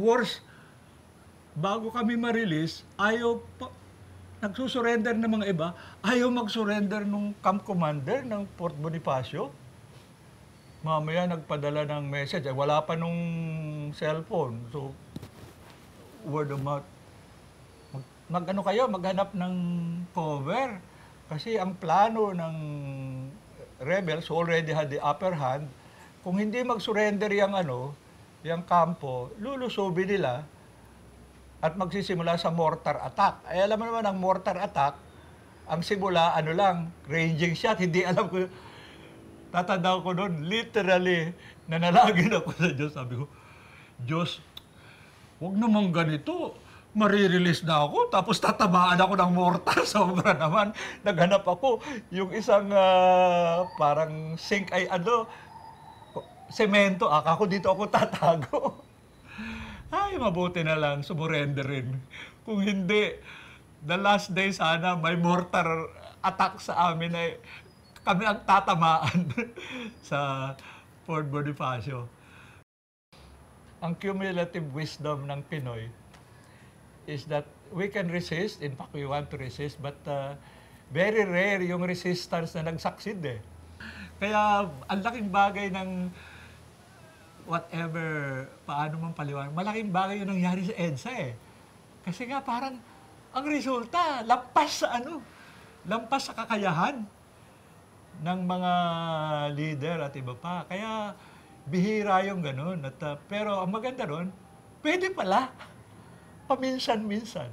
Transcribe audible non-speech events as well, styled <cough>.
Worse, bago kami ma-release, ayaw pa, nagsusurrender ng mga iba, ayaw mag-surrender nung camp commander ng Port Bonifacio. Mamaya nagpadala ng message, eh, wala pa nung cellphone. So, word of mouth. Mag, mag ano kayo, maghanap ng cover. Kasi ang plano ng rebels already had the upper hand. Kung hindi mag-surrender yung ano, yung kampo, lulusubi nila at magsisimula sa mortar attack. Ay alam mo naman ang mortar attack, ang simula ano lang, ranging shot, hindi alam ko. Tatanda ko noon, literally, nanalagin ako sa Diyos. Sabi ko, Diyos, huwag naman ganito. Marirelease na ako, tapos tatamaan ako ng mortar. <laughs> Sobra naman. Naghanap ako. Yung isang uh, parang sink ay ano, semento, ah, ako dito ako tatago. <laughs> Ay, mabuti na lang, sumurender rin. Kung hindi, the last day sana may mortar attack sa amin ay kami ang tatamaan <laughs> sa Fort Bonifacio. Ang cumulative wisdom ng Pinoy is that we can resist, in fact we want to resist, but uh, very rare yung resistance na nag-succeed eh. Kaya ang laking bagay ng whatever, paano man paliwanag, malaking bagay yung nangyari sa EDSA eh. Kasi nga parang, ang resulta, lampas sa ano, lampas sa kakayahan ng mga leader at iba pa. Kaya, bihira yung ganun. At, uh, pero ang maganda ron, pwede pala, <laughs> paminsan-minsan.